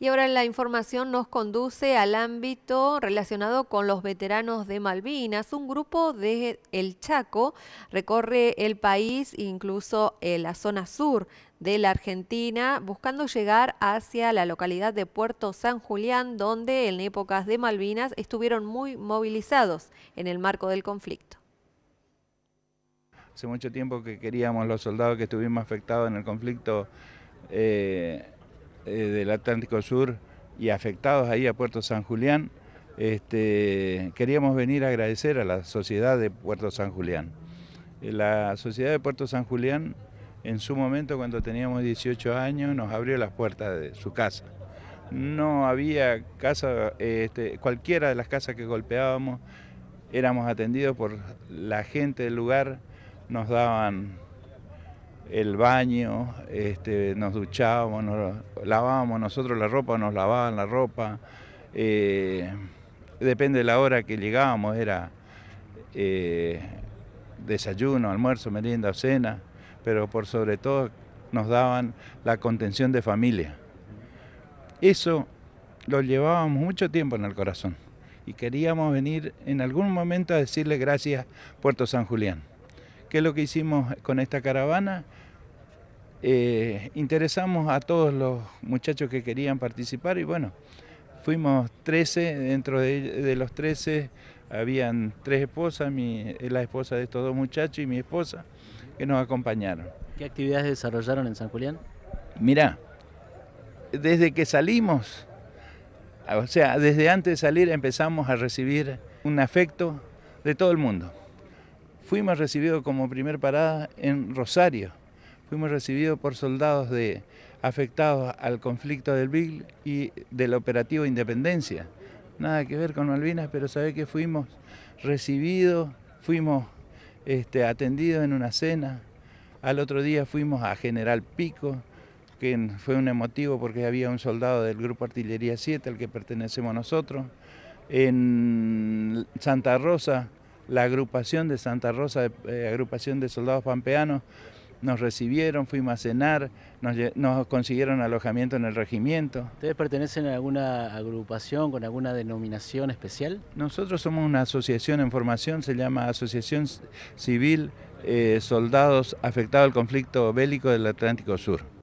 Y ahora la información nos conduce al ámbito relacionado con los veteranos de Malvinas. Un grupo de El Chaco recorre el país, incluso eh, la zona sur de la Argentina, buscando llegar hacia la localidad de Puerto San Julián, donde en épocas de Malvinas estuvieron muy movilizados en el marco del conflicto. Hace mucho tiempo que queríamos los soldados que estuvimos afectados en el conflicto eh, eh, del Atlántico Sur y afectados ahí a Puerto San Julián, este, queríamos venir a agradecer a la sociedad de Puerto San Julián. Eh, la sociedad de Puerto San Julián, en su momento, cuando teníamos 18 años, nos abrió las puertas de su casa. No había casa, eh, este, cualquiera de las casas que golpeábamos, éramos atendidos por la gente del lugar, nos daban el baño, este, nos duchábamos, nos lavábamos nosotros la ropa, nos lavaban la ropa. Eh, depende de la hora que llegábamos, era eh, desayuno, almuerzo, merienda, cena, pero por sobre todo nos daban la contención de familia. Eso lo llevábamos mucho tiempo en el corazón y queríamos venir en algún momento a decirle gracias Puerto San Julián. ¿Qué es lo que hicimos con esta caravana? Eh, interesamos a todos los muchachos que querían participar y bueno, fuimos 13, dentro de, los 13 habían tres esposas, eh, la esposa de estos dos muchachos y mi esposa, que nos acompañaron. ¿Qué actividades desarrollaron en San Julián? Mirá, desde que salimos, o sea, desde antes de salir empezamos a recibir un afecto de todo el mundo. Fuimos recibidos como primer parada en Rosario. Fuimos recibidos por soldados afectados al conflicto del BIL y del operativo Independencia. Nada que ver con Malvinas, pero sabe que fuimos recibidos, fuimos este, atendidos en una cena. Al otro día fuimos a General Pico, que fue un emotivo porque había un soldado del Grupo Artillería 7, al que pertenecemos nosotros. En Santa Rosa la agrupación de Santa Rosa, eh, agrupación de soldados pampeanos, nos recibieron, fuimos a cenar, nos, consiguieron alojamiento en el regimiento. ¿Ustedes pertenecen a alguna agrupación con alguna denominación especial? Nosotros somos una asociación en formación, se llama Asociación Civil eh, Soldados Afectados al Conflicto Bélico del Atlántico Sur.